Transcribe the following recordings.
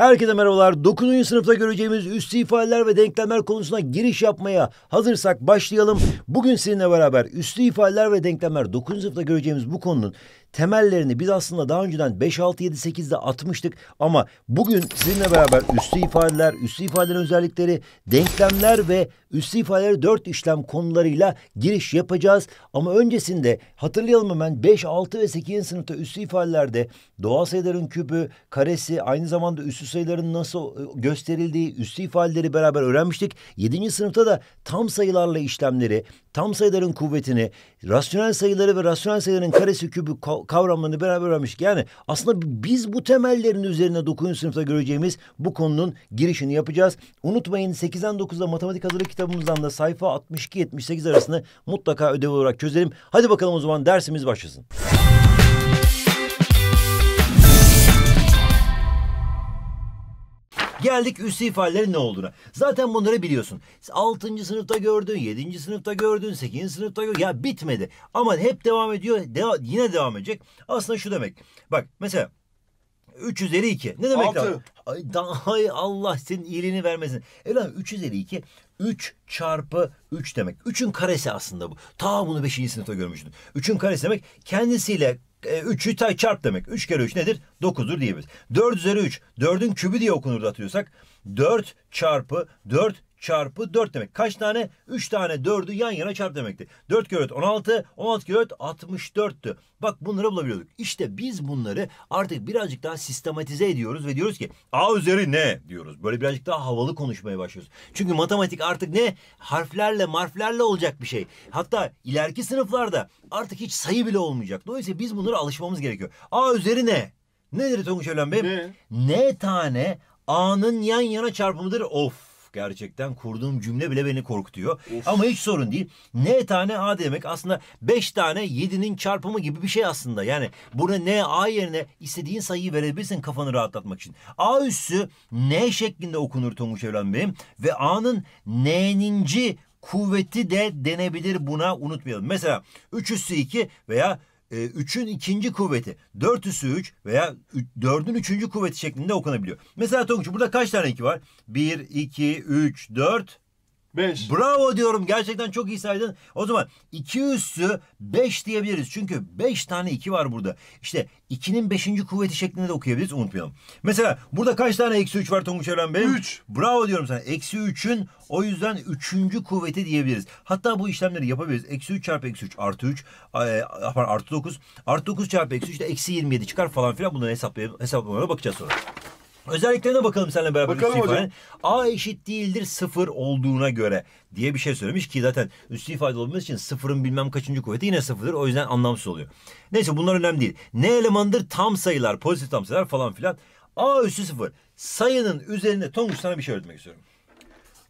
Herkese merhabalar. 9. sınıfta göreceğimiz üst ifadeler ve denklemler konusuna giriş yapmaya hazırsak başlayalım. Bugün sizinle beraber üst ifadeler ve denklemler 9. sınıfta göreceğimiz bu konunun temellerini biz aslında daha önceden 5-6-7-8'de atmıştık ama bugün sizinle beraber üstü ifadeler, üstü ifadelerin özellikleri, denklemler ve üstü ifadeleri 4 işlem konularıyla giriş yapacağız. Ama öncesinde hatırlayalım hemen 5, 6 ve 8. sınıfta üstü ifadelerde doğal sayıların kübü, karesi, aynı zamanda üstü sayıların nasıl e, gösterildiği, üstü ifadeleri beraber öğrenmiştik. 7. sınıfta da tam sayılarla işlemleri, tam sayıların kuvvetini, rasyonel sayıları ve rasyonel sayıların karesi kübü kavramını beraber öğrenmiştik. Yani aslında biz bu temellerin üzerine 9. sınıfta göreceğimiz bu konunun girişini yapacağız. Unutmayın 8'den 9'da matematik hazırlık kitabımızdan da sayfa 62-78 arasını mutlaka ödev olarak çözelim. Hadi bakalım o zaman dersimiz başlasın. Geldik üstü ifadelerin ne olduğuna. Zaten bunları biliyorsun. 6. sınıfta gördün, 7. sınıfta gördün, 8. sınıfta gördün. Ya bitmedi. Ama hep devam ediyor. Deva yine devam edecek. Aslında şu demek. Bak mesela 3 üzeri 2. Ne demek Altı. Ay, daha, Allah senin iyiliğini vermesin. Evladım 3 üzeri 2 3 çarpı 3 demek. 3'ün karesi aslında bu. Ta bunu 5. sınıfta görmüştün. 3'ün karesi demek kendisiyle 3'ü e, tay çarp demek. 3 kere 3 nedir? 9'dur diyebiliriz. 4 üzeri 3. 4'ün kübü diye okunur da atıyorsak. 4 çarpı 4 çarpı 4 demek. Kaç tane? 3 tane 4'ü yan yana çarp demekti. 4 kere 4 16, 16 kere 4 64'tü. Bak bunları bulabiliyorduk. İşte biz bunları artık birazcık daha sistematize ediyoruz ve diyoruz ki A üzeri ne diyoruz. Böyle birazcık daha havalı konuşmaya başlıyoruz. Çünkü matematik artık ne? Harflerle marflerle olacak bir şey. Hatta ileriki sınıflarda artık hiç sayı bile olmayacak. Dolayısıyla biz bunlara alışmamız gerekiyor. A üzeri ne? Nedir Tonguç Ölen Bey? Ne? ne tane A'nın yan yana çarpımıdır? Of gerçekten kurduğum cümle bile beni korkutuyor. Of. Ama hiç sorun değil. N tane A demek aslında 5 tane 7'nin çarpımı gibi bir şey aslında. Yani buna N A yerine istediğin sayıyı verebilirsin kafanı rahatlatmak için. A üssü N şeklinde okunur Tonguç Evren Bey'im. Ve A'nın N'ninci kuvveti de denebilir buna unutmayalım. Mesela 3 üssü 2 veya e, 3'ün ikinci kuvveti 4 üssü 3 veya 4'ün üçüncü kuvveti şeklinde okunabiliyor. Mesela Tonguç burada kaç tane 2 var? 1, 2, 3, 4, 5. Bravo diyorum. Gerçekten çok iyi saydın. O zaman 2 üssü 5 diyebiliriz. Çünkü 5 tane 2 var burada. İşte 2'nin 5. kuvveti şeklinde de okuyabiliriz. Unutmayalım. Mesela burada kaç tane eksi 3 var Tonguç Evren Bey? 3. Bravo diyorum sana. Eksi 3'ün o yüzden 3. kuvveti diyebiliriz. Hatta bu işlemleri yapabiliriz. Eksi 3 çarpı eksi 3 artı 3. E, artı 9. Artı 9 çarpı eksi 3 de eksi 27 çıkar falan filan. Bunları hesaplayıp, hesaplamaya bakacağız sonra. Özelliklerine bakalım seninle beraber. Bakalım üstü hocam. A eşit değildir sıfır olduğuna göre diye bir şey söylemiş ki zaten üstü ifade olabilmesi için sıfırın bilmem kaçıncı kuvveti yine sıfırdır. O yüzden anlamsız oluyor. Neyse bunlar önemli değil. Ne elemandır? Tam sayılar, pozitif tam sayılar falan filan. A üstü sıfır. Sayının üzerinde Tonguç sana bir şey öğretmek istiyorum.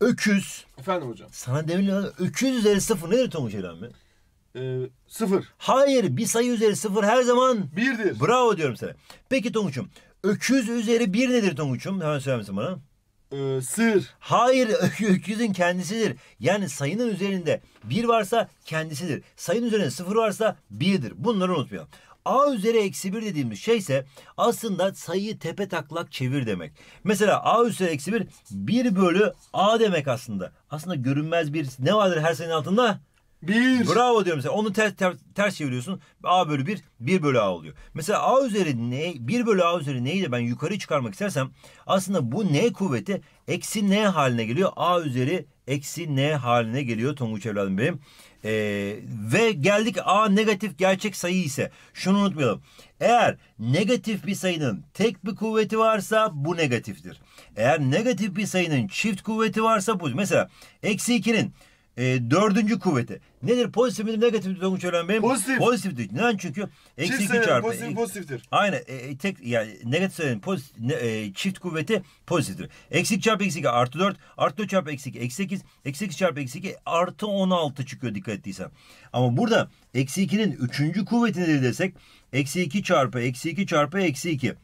Öküz. Efendim hocam. Sana demin öküz üzeri sıfır nedir Tonguç Elami? Ee, sıfır. Hayır bir sayı üzeri sıfır her zaman... Birdir. Bravo diyorum sana. Peki Tonguç'um Öküz üzeri bir nedir Tonguç'um? Hemen söyler misin bana? Ee, sır. Hayır öküzün kendisidir. Yani sayının üzerinde bir varsa kendisidir. Sayının üzerinde sıfır varsa birdir. Bunları unutmayalım. A üzeri eksi bir dediğimiz şey ise aslında sayıyı tepe taklak çevir demek. Mesela A üzeri eksi bir bir bölü A demek aslında. Aslında görünmez bir ne vardır her sayının altında? 1. Bravo diyorum mesela. Onu ters, ters, ters çeviriyorsun. A bölü 1, 1 bölü A oluyor. Mesela A üzeri ne, 1 bölü A üzeri neyi de ben yukarı çıkarmak istersem aslında bu N kuvveti eksi N haline geliyor. A üzeri eksi N haline geliyor Tonguç evladım benim. Ee, ve geldik A negatif gerçek sayı ise şunu unutmayalım. Eğer negatif bir sayının tek bir kuvveti varsa bu negatiftir. Eğer negatif bir sayının çift kuvveti varsa bu. Mesela eksi 2'nin e, dördüncü kuvveti. Nedir? Pozitif midir negatif midir Tonguç Öğren Bey? Pozitif. Pozitiftir. Neden? Çünkü eksi iki çarpı. Pozitif, pozitiftir. Aynen. E, e tek, yani negatif sayının pozitif, ne, e, çift kuvveti pozitiftir. Eksik çarpı eksi iki artı dört. Artı dört çarpı eksi iki eksi sekiz. Eksi sekiz çarpı eksi iki artı on altı çıkıyor dikkat ettiysen. Ama burada eksi ikinin üçüncü kuvveti nedir desek? Eksi iki çarpı eksi iki çarpı eksi iki.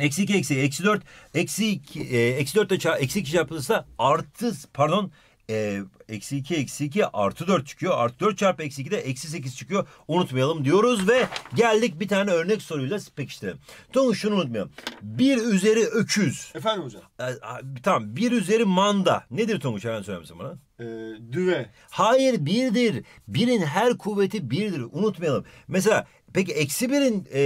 Eksi 2 eksi eksi 4 eksi 2 e, eksi 4 ile eksi 2 çarpılırsa artı pardon ee, eksi 2 eksi 2 artı 4 çıkıyor. Artı 4 çarpı eksi 2 de eksi 8 çıkıyor. Unutmayalım diyoruz ve geldik bir tane örnek soruyla pekiştirelim. Tonguç şunu unutmayalım. 1 üzeri öküz. Efendim hocam? E, tamam 1 üzeri manda. Nedir Tonguç hemen söylemesin bana? E, düve. Hayır birdir. Birin her kuvveti birdir. Unutmayalım. Mesela peki eksi birin e,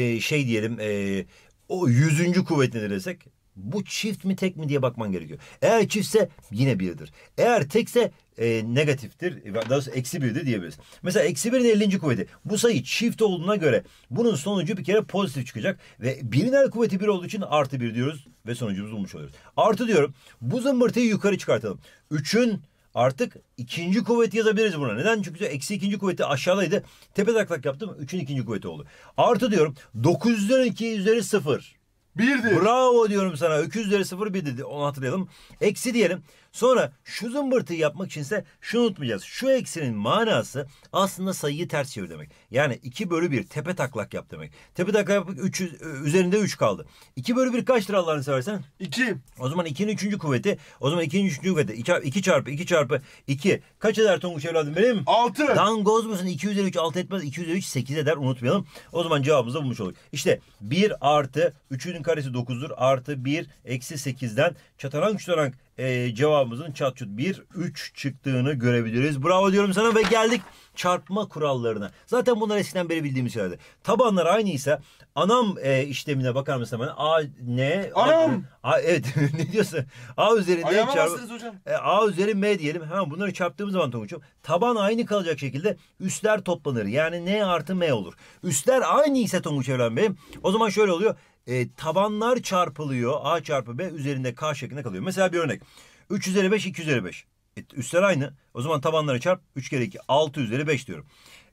e, şey diyelim e, o yüzüncü kuvvet nedir desek? bu çift mi tek mi diye bakman gerekiyor. Eğer çiftse yine birdir. Eğer tekse e, negatiftir. E, daha doğrusu eksi birdir diyebiliriz. Mesela eksi birin 50. kuvveti. Bu sayı çift olduğuna göre bunun sonucu bir kere pozitif çıkacak. Ve birin biriner kuvveti bir olduğu için artı bir diyoruz. Ve sonucumuzu bulmuş oluyoruz. Artı diyorum. Bu zımbırtıyı yukarı çıkartalım. Üçün artık ikinci kuvveti yazabiliriz buna. Neden? Çünkü eksi ikinci kuvveti aşağıdaydı. Tepe taklak yaptım. Üçün ikinci kuvveti oldu. Artı diyorum. 9 üzeri 2 üzeri 0. Birdir. Bravo diyorum sana. Öküzleri sıfır bir dedi. Onu hatırlayalım. Eksi diyelim. Sonra şu zımbırtıyı yapmak içinse şunu unutmayacağız. Şu eksinin manası aslında sayıyı ters çevir demek. Yani 2 bölü 1 tepe taklak yap demek. Tepe taklak yapmak 3, e, üzerinde 3 kaldı. 2 bölü 1 kaçtır Allah'ını seversen? 2. O zaman 2'nin 3. kuvveti. O zaman 2'nin 3. kuvveti. 2 çarpı 2 çarpı 2 çarpı Kaç eder Tonguç evladım benim? 6. Dangoz musun? 2 üzeri 3 6 etmez. 2 üzeri 3 8 eder unutmayalım. O zaman cevabımızı bulmuş olduk. İşte 1 artı 3'ünün karesi 9'dur. Artı 1 eksi 8'den çatarank çatarank e, cevabımızın çat çut 1 3 çıktığını görebiliriz. Bravo diyorum sana ve geldik çarpma kurallarına. Zaten bunlar eskiden beri bildiğimiz şeylerdi. Tabanlar aynıysa anam e, işlemine bakar mısın hemen? A ne? Anam. A, evet ne diyorsun? A üzeri ne çarpı? hocam. E, A üzeri M diyelim. hemen bunları çarptığımız zaman Tomuç'um taban aynı kalacak şekilde üstler toplanır. Yani N artı M olur. Üstler aynı ise Tomuç Evren Bey'im o zaman şöyle oluyor e, tabanlar çarpılıyor. A çarpı B üzerinde K şeklinde kalıyor. Mesela bir örnek. 3 üzeri 5, 2 üzeri 5. E, üstler aynı. O zaman tabanları çarp. 3 kere 2, 6 üzeri 5 diyorum.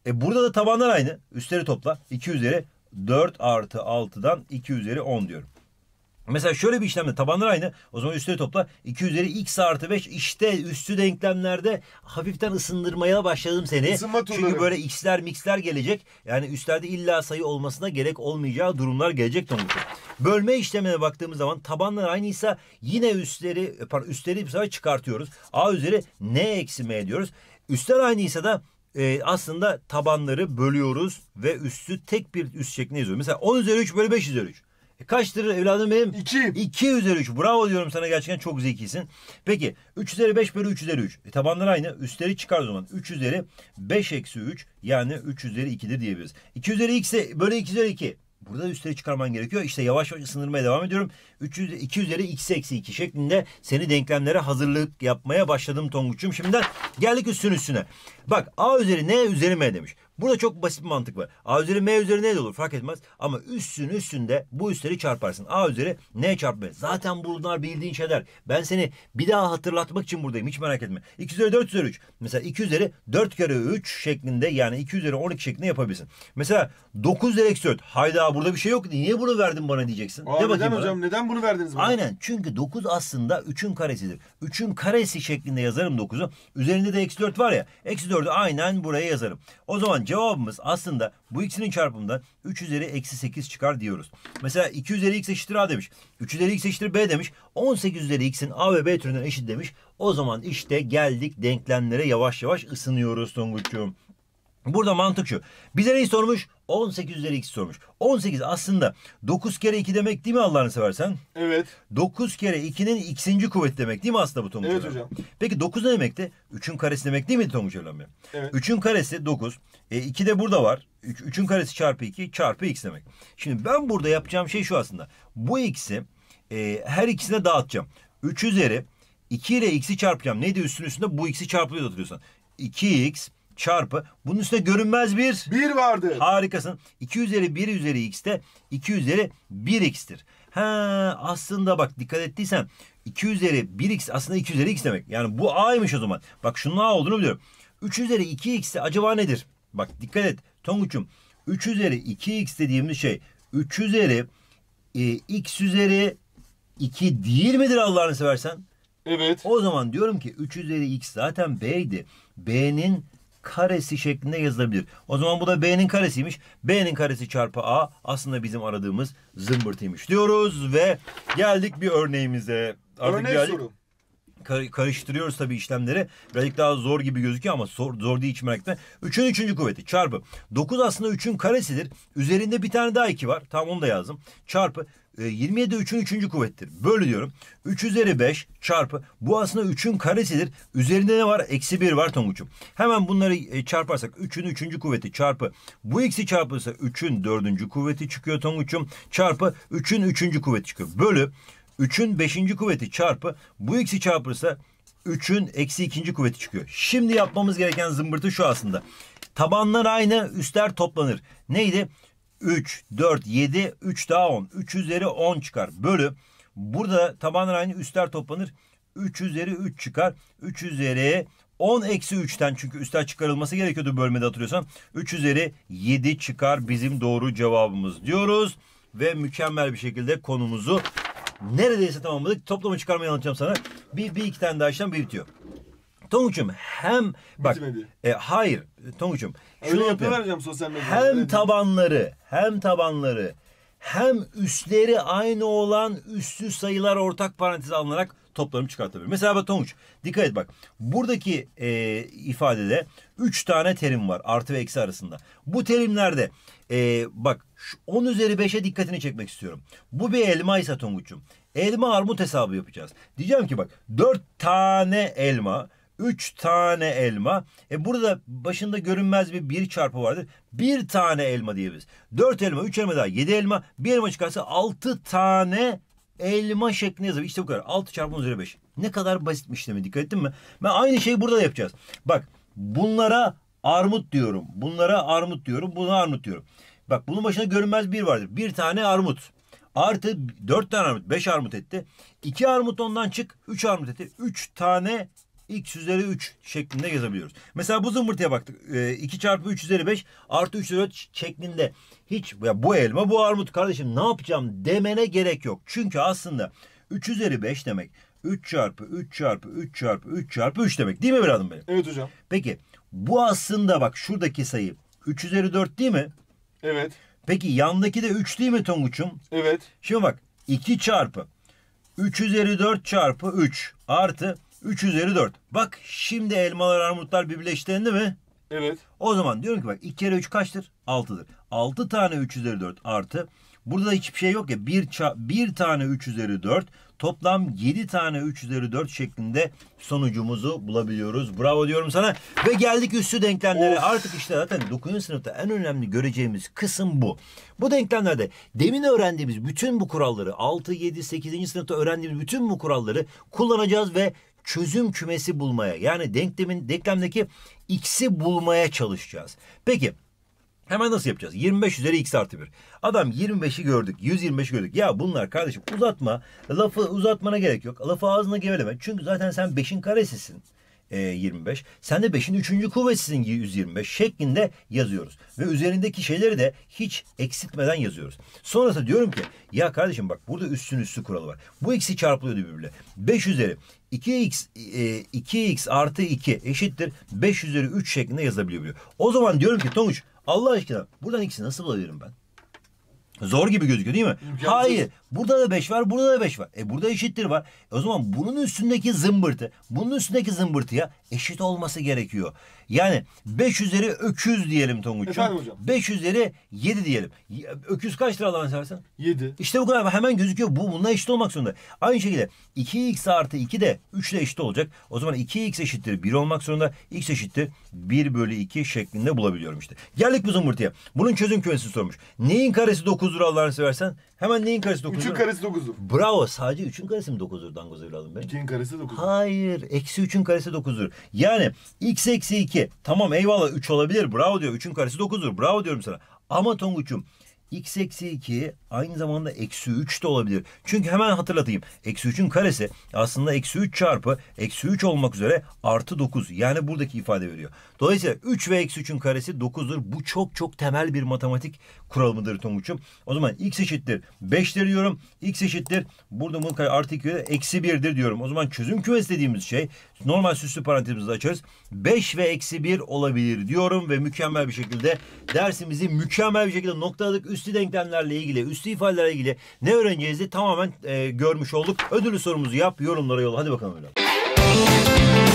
E, burada da tabanlar aynı. Üstleri topla. 2 üzeri 4 artı 6'dan 2 üzeri 10 diyorum. Mesela şöyle bir işlemde tabanları aynı. O zaman üstleri topla. 2 üzeri x artı 5 İşte üstü denklemlerde hafiften ısındırmaya başladım seni. Isınma turları. Çünkü böyle x'ler mix'ler gelecek. Yani üstlerde illa sayı olmasına gerek olmayacağı durumlar gelecek Tonguç'un. Bölme işlemine baktığımız zaman tabanlar aynıysa yine üstleri e, pardon, üstleri bir sefer çıkartıyoruz. A üzeri n eksi m diyoruz. Üstler aynıysa da e, aslında tabanları bölüyoruz ve üstü tek bir üst şeklinde yazıyoruz. Mesela 10 üzeri 3 bölü 5 üzeri 3. E, Kaçtır evladım benim? 2. 2 üzeri 3. Bravo diyorum sana gerçekten çok zekisin. Peki 3 üzeri 5 bölü 3 üzeri 3. E, tabanlar aynı. Üstleri çıkar o zaman. 3 üzeri 5 eksi 3 yani 3 üzeri 2'dir diyebiliriz. 2 üzeri x bölü 2 üzeri 2. Burada üstleri çıkarman gerekiyor. İşte yavaş yavaş ısındırmaya devam ediyorum. 300, 2 üzeri x eksi 2 şeklinde seni denklemlere hazırlık yapmaya başladım Tonguç'um. Şimdiden geldik üstün üstüne. Bak a üzeri n üzeri m demiş. Burada çok basit bir mantık var. A üzeri M üzeri ne de olur fark etmez. Ama üstün üstünde bu üstleri çarparsın. A üzeri N çarpı Zaten bunlar bildiğin şeyler. Ben seni bir daha hatırlatmak için buradayım. Hiç merak etme. 2 üzeri 4 üzeri 3. Mesela 2 üzeri 4 kere 3 şeklinde yani 2 üzeri 12 şeklinde yapabilirsin. Mesela 9 üzeri eksi 4. Hayda burada bir şey yok. Niye bunu verdin bana diyeceksin. Aa, De bakayım neden bana. hocam neden bunu verdiniz bana? Aynen. Çünkü 9 aslında 3'ün karesidir. 3'ün karesi şeklinde yazarım 9'u. Üzerinde de eksi 4 var ya. Eksi 4'ü aynen buraya yazarım. O zaman cevabımız aslında bu ikisinin çarpımında 3 üzeri eksi 8 çıkar diyoruz. Mesela 2 üzeri x eşittir a demiş. 3 üzeri x eşittir b demiş. 18 üzeri x'in a ve b türünden eşit demiş. O zaman işte geldik denklemlere yavaş yavaş ısınıyoruz Tonguç'cuğum. Burada mantık şu. Bize neyi sormuş? 18 üzeri 2 sormuş. 18 aslında 9 kere 2 demek değil mi Allah'ını seversen? Evet. 9 kere 2'nin ikinci kuvvet demek değil mi aslında bu Tonguç Evet evlenme? hocam. Peki 9 ne demekti? 3'ün karesi demek değil miydi Tonguç evlenme? Evet. 3'ün karesi 9. E, 2 de burada var. 3, 3'ün karesi çarpı 2 çarpı x demek. Şimdi ben burada yapacağım şey şu aslında. Bu x'i e, her ikisine dağıtacağım. 3 üzeri 2 ile x'i çarpacağım. Neydi üstün üstünde? Bu x'i çarpılıyordu hatırlıyorsan. 2x çarpı bunun üstüne görünmez bir. Bir vardır Harikasın. 2 üzeri 1 üzeri x de 2 üzeri 1x'tir. Ha aslında bak dikkat ettiysen 2 üzeri 1x aslında 2 üzeri x demek. Yani bu a'ymış o zaman. Bak şunun a olduğunu biliyorum. 3 üzeri 2x de acaba nedir? Bak dikkat et Tonguç'um. 3 üzeri 2x dediğimiz şey 3 üzeri e, x üzeri 2 değil midir Allah'ını seversen? Evet. O zaman diyorum ki 3 üzeri x zaten b'ydi. b'nin karesi şeklinde yazılabilir. O zaman bu da B'nin karesiymiş. B'nin karesi çarpı A aslında bizim aradığımız zımbırtıymış diyoruz ve geldik bir örneğimize. Artık Örnek geldik. soru. karıştırıyoruz tabii işlemleri. Birazcık daha zor gibi gözüküyor ama zor, zor değil hiç merak etme. 3'ün 3. kuvveti çarpı. 9 aslında 3'ün karesidir. Üzerinde bir tane daha 2 var. Tamam onu da yazdım. Çarpı 27 3'ün 3. kuvvettir. Böyle diyorum. 3 üzeri 5 çarpı bu aslında 3'ün karesidir. Üzerinde ne var? Eksi 1 var Tonguç'um. Hemen bunları e, çarparsak 3'ün 3. kuvveti çarpı bu x'i çarpılırsa 3'ün 4. kuvveti çıkıyor Tonguç'um. Çarpı 3'ün 3. kuvveti çıkıyor. Bölü 3'ün 5. kuvveti çarpı bu x'i çarpılırsa 3'ün eksi 2. kuvveti çıkıyor. Şimdi yapmamız gereken zımbırtı şu aslında. Tabanlar aynı üstler toplanır. Neydi? 3, 4, 7, 3 daha 10. 3 üzeri 10 çıkar. Bölü. Burada tabanlar aynı üstler toplanır. 3 üzeri 3 çıkar. 3 üzeri 10 eksi 3'ten çünkü üstler çıkarılması gerekiyordu bölmede hatırlıyorsan. 3 üzeri 7 çıkar bizim doğru cevabımız diyoruz. Ve mükemmel bir şekilde konumuzu neredeyse tamamladık. Toplamı çıkarmayı anlatacağım sana. Bir, bir iki tane daha işlem bir bitiyor. Tonguç'um hem bak e, hayır Tonguç'um şunu yapıyorlar hocam sosyal medyada. Hem öyle tabanları hem tabanları hem üstleri aynı olan üstü sayılar ortak parantez alınarak toplamı çıkartabilir. Mesela bak Tonguç dikkat et bak buradaki e, ifadede 3 tane terim var artı ve eksi arasında. Bu terimlerde e, bak 10 üzeri 5'e dikkatini çekmek istiyorum. Bu bir elma ise Tonguç'um elma armut hesabı yapacağız. Diyeceğim ki bak 4 tane elma 3 tane elma. E burada başında görünmez bir bir çarpı vardır. Bir tane elma diyebiliriz. 4 elma, 3 elma daha 7 elma. Bir elma çıkarsa 6 tane elma şeklinde yazılır. İşte bu kadar. 6 çarpı 10 üzeri 5. Ne kadar basitmiş değil mi? Dikkat ettin mi? Ben aynı şeyi burada da yapacağız. Bak bunlara armut diyorum. Bunlara armut diyorum. Buna armut diyorum. Bak bunun başında görünmez bir vardır. Bir tane armut. Artı dört tane armut. Beş armut etti. İki armut ondan çık. Üç armut etti. Üç tane x üzeri 3 şeklinde yazabiliyoruz. Mesela bu zımbırtıya baktık. E, ee, 2 çarpı 3 üzeri 5 artı 3 üzeri 4 şeklinde hiç ya bu elma bu armut kardeşim ne yapacağım demene gerek yok. Çünkü aslında 3 üzeri 5 demek 3 çarpı 3 çarpı 3 çarpı 3 çarpı 3 demek değil mi evladım benim? Evet hocam. Peki bu aslında bak şuradaki sayı 3 üzeri 4 değil mi? Evet. Peki yandaki de 3 değil mi Tonguç'um? Evet. Şimdi bak 2 çarpı 3 üzeri 4 çarpı 3 artı 3 üzeri 4. Bak şimdi elmalar armutlar birbirleştiğinde mi? Evet. O zaman diyorum ki bak 2 kere 3 kaçtır? 6'dır. 6 tane 3 üzeri 4 artı. Burada da hiçbir şey yok ya. 1, 1 tane 3 üzeri 4 toplam 7 tane 3 üzeri 4 şeklinde sonucumuzu bulabiliyoruz. Bravo diyorum sana. Ve geldik üstü denklemlere. Of. Artık işte zaten 9. sınıfta en önemli göreceğimiz kısım bu. Bu denklemlerde demin öğrendiğimiz bütün bu kuralları 6, 7, 8. sınıfta öğrendiğimiz bütün bu kuralları kullanacağız ve çözüm kümesi bulmaya yani denklemin denklemdeki x'i bulmaya çalışacağız. Peki hemen nasıl yapacağız? 25 üzeri x artı 1. Adam 25'i gördük 125'i gördük. Ya bunlar kardeşim uzatma lafı uzatmana gerek yok. Lafı ağzına geveleme çünkü zaten sen 5'in karesisin. 25. E, Sen de 5'in 3. kuvvetsizin 125 şeklinde yazıyoruz. Ve üzerindeki şeyleri de hiç eksiltmeden yazıyoruz. Sonrasında diyorum ki ya kardeşim bak burada üstün üstü kuralı var. Bu ikisi çarpılıyor birbirle. 5 üzeri 2x, 2x e, artı 2 eşittir 5 üzeri 3 şeklinde yazabiliyor. biliyor. O zaman diyorum ki Tonguç Allah aşkına buradan ikisi nasıl bulabilirim ben? Zor gibi gözüküyor değil mi? Hayır. Burada da 5 var, burada da 5 var. E burada eşittir var. E o zaman bunun üstündeki zımbırtı, bunun üstündeki zımbırtıya eşit olması gerekiyor. Yani 5 üzeri öküz diyelim Tonguç'um. 5 üzeri 7 diyelim. Öküz kaç lira Allah'ını seversen? 7. İşte bu kadar hemen gözüküyor. Bu bununla eşit olmak zorunda. Aynı şekilde 2x artı 2 de 3 ile eşit olacak. O zaman 2x eşittir 1 olmak zorunda. x eşittir 1 bölü 2 şeklinde bulabiliyorum işte. Geldik bu zımbırtıya. Bunun çözüm kümesi sormuş. Neyin karesi 9 lira Allah'ını seversen? Hemen neyin karesi 9'dur? 3'ün karesi 9'dur. Bravo. Sadece 3'ün karesi mi 9'dur dangoz evladım ben. 2'nin karesi 9'dur. Hayır. Eksi 3'ün karesi 9'dur. Yani x eksi 2. Tamam eyvallah 3 olabilir. Bravo diyor. 3'ün karesi 9'dur. Bravo diyorum sana. Ama Tonguç'um x eksi 2 aynı zamanda eksi 3 de olabilir. Çünkü hemen hatırlatayım. Eksi 3'ün karesi aslında eksi 3 çarpı eksi 3 olmak üzere artı 9. Yani buradaki ifade veriyor. Dolayısıyla 3 ve eksi 3'ün karesi 9'dur. Bu çok çok temel bir matematik kural mıdır Tonguç'um? O zaman x eşittir 5'tir diyorum. x eşittir burada bunun artı 2 eksi 1'dir diyorum. O zaman çözüm kümesi dediğimiz şey normal süslü parantezimizi açarız. 5 ve eksi 1 olabilir diyorum ve mükemmel bir şekilde dersimizi mükemmel bir şekilde noktaladık. Üstü denklemlerle ilgili, üstü ifadelerle ilgili ne öğreneceğizi tamamen e, görmüş olduk. Ödülü sorumuzu yap, yorumlara yolla. Hadi bakalım öyle.